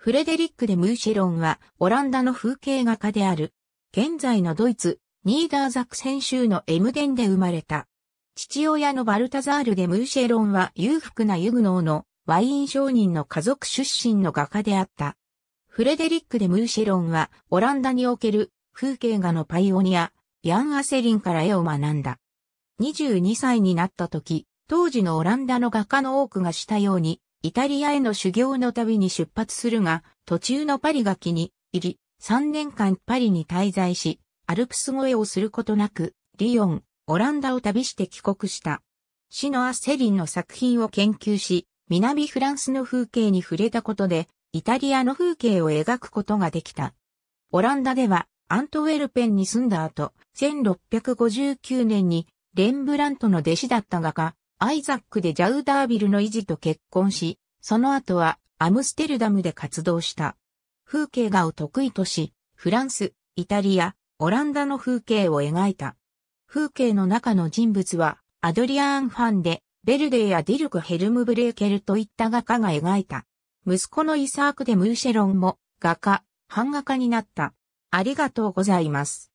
フレデリック・デ・ムーシェロンは、オランダの風景画家である。現在のドイツ、ニーダーザクセン州のエムデンで生まれた。父親のバルタザール・デ・ムーシェロンは裕福なユグノーのワイン商人の家族出身の画家であった。フレデリック・デ・ムーシェロンは、オランダにおける風景画のパイオニア、ヤン・アセリンから絵を学んだ。22歳になった時、当時のオランダの画家の多くがしたように、イタリアへの修行の旅に出発するが、途中のパリが気に入り、3年間パリに滞在し、アルプス越えをすることなく、リヨン、オランダを旅して帰国した。シノア・セリンの作品を研究し、南フランスの風景に触れたことで、イタリアの風景を描くことができた。オランダでは、アントウェルペンに住んだ後、1659年にレンブラントの弟子だった画家、アイザック・でジャウダービルの維持と結婚し、その後はアムステルダムで活動した。風景画を得意とし、フランス、イタリア、オランダの風景を描いた。風景の中の人物は、アドリアーン・ファンで、ベルデーやディルク・ヘルムブレーケルといった画家が描いた。息子のイサーク・でムーシェロンも、画家、版画家になった。ありがとうございます。